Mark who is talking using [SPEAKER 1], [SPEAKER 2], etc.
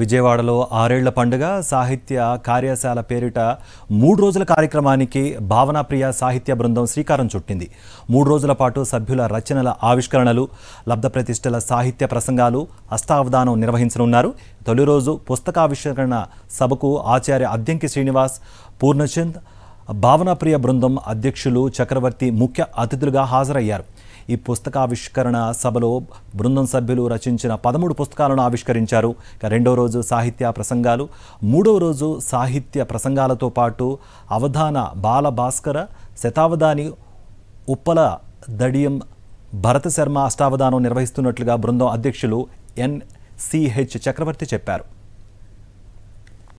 [SPEAKER 1] విజయవాడలో ఆరేళ్ల పండుగ సాహిత్య కార్యశాల పేరిట మూడు రోజుల కార్యక్రమానికి భావనాప్రియ సాహిత్య బృందం శ్రీకారం చుట్టింది మూడు రోజుల పాటు సభ్యుల రచనల ఆవిష్కరణలు లబ్ధప్రతిష్టల సాహిత్య ప్రసంగాలు హస్తావధానం నిర్వహించనున్నారు తొలి రోజు పుస్తకావిష్కరణ సభకు ఆచార్య అద్యంకి శ్రీనివాస్ పూర్ణచంద్ భావనాప్రియ బృందం అధ్యక్షులు చక్రవర్తి ముఖ్య అతిథులుగా హాజరయ్యారు ఈ పుస్తకావిష్కరణ సభలో బృందం సభ్యులు రచించిన పదమూడు పుస్తకాలను ఆవిష్కరించారు రెండో రోజు సాహిత్య ప్రసంగాలు మూడో రోజు సాహిత్య ప్రసంగాలతో పాటు అవధాన బాల భాస్కర శతావధాని ఉప్పల దడియం భరత శర్మ అష్టావధానం నిర్వహిస్తున్నట్లుగా బృందం అధ్యక్షులు ఎన్ సిహెచ్ చక్రవర్తి చెప్పారు